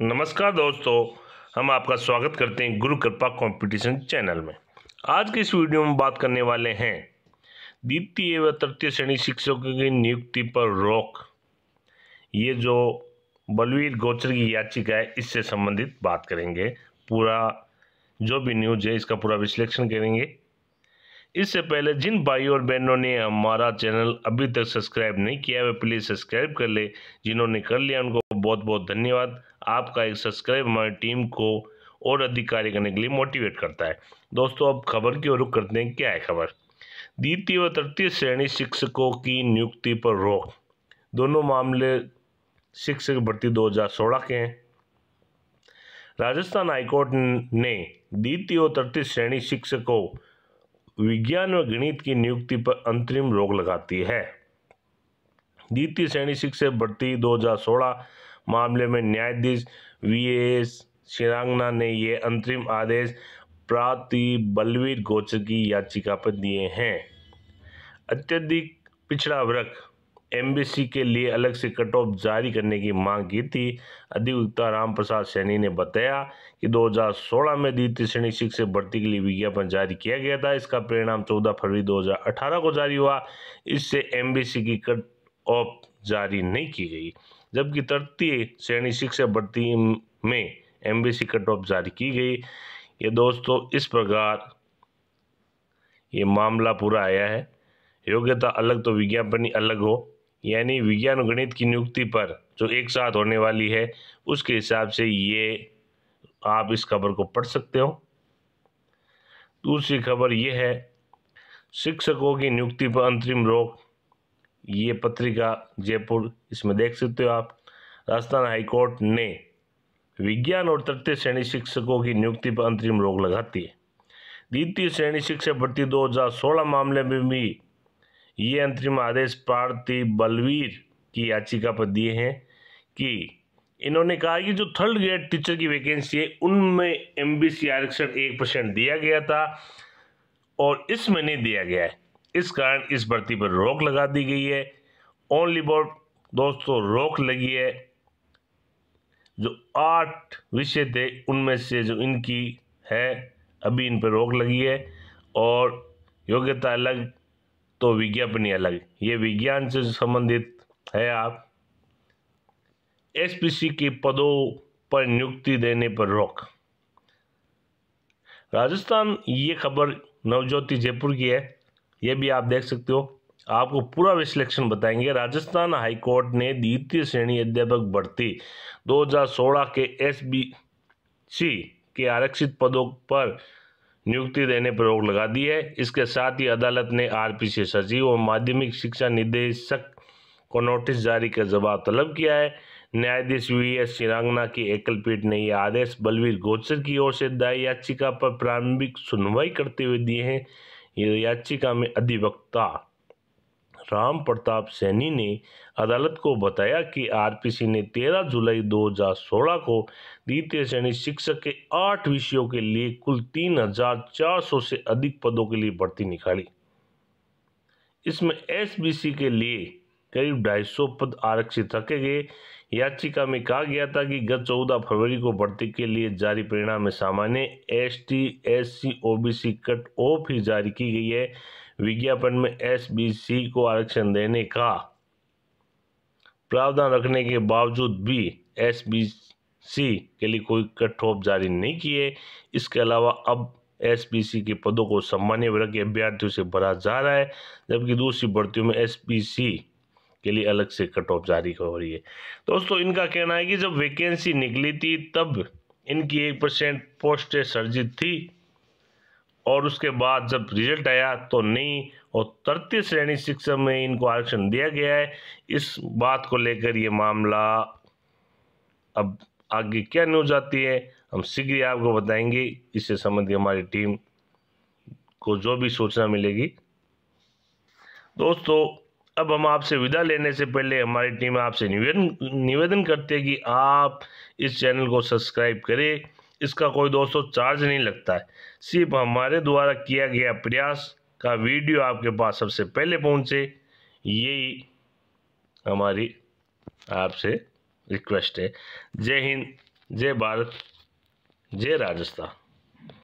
नमस्कार दोस्तों हम आपका स्वागत करते हैं गुरु कृपा कंपटीशन चैनल में आज के इस वीडियो में बात करने वाले हैं द्वितीय व तृतीय श्रेणी शिक्षकों की नियुक्ति पर रोक ये जो बलवीर गोचर की याचिका है इससे संबंधित बात करेंगे पूरा जो भी न्यूज है इसका पूरा विश्लेषण करेंगे इससे पहले जिन भाई और बहनों ने हमारा चैनल अभी तक सब्सक्राइब नहीं किया है प्लीज़ सब्सक्राइब कर ले जिन्होंने कर लिया उनको बहुत बहुत धन्यवाद आपका एक सब्सक्राइब हमारी टीम को और अधिक कार्य करने के लिए मोटिवेट करता है दोस्तों अब खबर की ओर रुख करते हैं क्या है खबर द्वितीय व तृतीय श्रेणी शिक्षकों की नियुक्ति पर रोक दोनों मामले शिक्षक भर्ती 2016 के हैं राजस्थान हाईकोर्ट ने द्वितीय और तृतीय श्रेणी शिक्षकों विज्ञान व गणित की नियुक्ति पर अंतरिम रोक लगाती है द्वितीय श्रेणी शिक्षक भर्ती 2016 मामले में न्यायाधीश वी एस शिरांगना ने ये अंतरिम आदेश प्राति बलवीर गोचर की याचिका पर दिए हैं अत्यधिक पिछड़ा वर्ग एमबीसी के लिए अलग से कट ऑफ जारी करने की मांग की थी अधिवक्ता राम प्रसाद सैनी ने बताया कि 2016 में द्वितीय श्रेणी शिक्षक भर्ती के लिए विज्ञापन जारी किया गया था इसका परिणाम 14 फरवरी 2018 को जारी हुआ इससे एमबीसी की कट ऑफ जारी नहीं की गई जबकि तृतीय श्रेणी शिक्षक भर्ती में एम कट ऑफ जारी की गई ये दोस्तों इस प्रकार ये मामला पूरा आया है योग्यता अलग तो विज्ञापन ही अलग हो यानी विज्ञान और गणित की नियुक्ति पर जो एक साथ होने वाली है उसके हिसाब से ये आप इस खबर को पढ़ सकते हो दूसरी खबर ये है शिक्षकों की नियुक्ति पर अंतरिम रोक ये पत्रिका जयपुर इसमें देख सकते हो आप राजस्थान हाईकोर्ट ने विज्ञान और तृतीय श्रेणी शिक्षकों की नियुक्ति पर अंतरिम रोक लगाती है द्वितीय श्रेणी शिक्षक भर्ती 2016 मामले में भी ये अंतरिम आदेश पार्थी बलवीर की याचिका पर दिए हैं कि इन्होंने कहा कि जो थर्ड ग्रेड टीचर की वैकेंसी है उनमें एम बी सी आरक्षण एक परसेंट दिया गया था और इसमें नहीं दिया गया है इस कारण इस भर्ती पर रोक लगा दी गई है ओनली बोर्ड दोस्तों रोक लगी है जो आठ विषय थे उनमें से जो इनकी है अभी इन पर रोक लगी है और योग्यता अलग तो ही अलग ये विज्ञान से संबंधित है आप एसपीसी के पदों पर नियुक्ति देने पर रोक राजस्थान ये खबर नवज्योति जयपुर की है ये भी आप देख सकते हो आपको पूरा विश्लेषण बताएंगे राजस्थान हाईकोर्ट ने द्वितीय श्रेणी अध्यापक भर्ती 2016 के एस बी सी के आरक्षित पदों पर नियुक्ति देने पर रोक लगा दी है इसके साथ ही अदालत ने आरपी से सचिव और माध्यमिक शिक्षा निदेशक को नोटिस जारी कर जवाब तलब किया है न्यायाधीश वी एस सिरांगना की एकल पीठ ने यह आदेश बलवीर गोचर की ओर से दायर याचिका पर प्रारंभिक सुनवाई करते हुए दिए हैं ये याचिका में अधिवक्ता राम प्रताप सैनी ने अदालत को बताया कि आरपीसी ने 13 जुलाई 2016 को द्वितीय श्रेणी शिक्षक के आठ विषयों के लिए कुल 3,400 से अधिक पदों के लिए भर्ती निकाली इसमें एसबीसी के लिए करीब ढाई सौ पद आरक्षित रखे गए याचिका में कहा गया था कि गत 14 फरवरी को भर्ती के लिए जारी परिणाम में सामान्य S T S C O B C cut off ही जारी की गई है विज्ञापन में एस बी सी को आरक्षण देने का प्रावधान रखने के बावजूद भी एस बी सी के लिए कोई कट ऑफ जारी नहीं किए इसके अलावा अब एस पी सी के पदों को सामान्य वर्ग के अभ्यर्थियों से भरा जा रहा है जबकि दूसरी भर्तियों में एस पी सी के लिए अलग से कट ऑफ जारी हो रही है दोस्तों इनका कहना है कि जब वैकेंसी निकली थी तब इनकी एक परसेंट पोस्टें सर्जित थी और उसके बाद जब रिजल्ट आया तो नहीं और तृतीय श्रेणी शिक्षा में इनको आरक्षण दिया गया है इस बात को लेकर ये मामला अब आगे क्या न्यूज आती है हम शीघ्र ही आपको बताएंगे इससे संबंधी हमारी टीम को जो भी सूचना मिलेगी दोस्तों अब हम आपसे विदा लेने से पहले हमारी टीम आपसे निवेदन निवेदन करते हैं कि आप इस चैनल को सब्सक्राइब करें इसका कोई दोस्तों चार्ज नहीं लगता है सिर्फ हमारे द्वारा किया गया प्रयास का वीडियो आपके पास सबसे पहले पहुंचे यही हमारी आपसे रिक्वेस्ट है जय हिंद जय भारत जय राजस्थान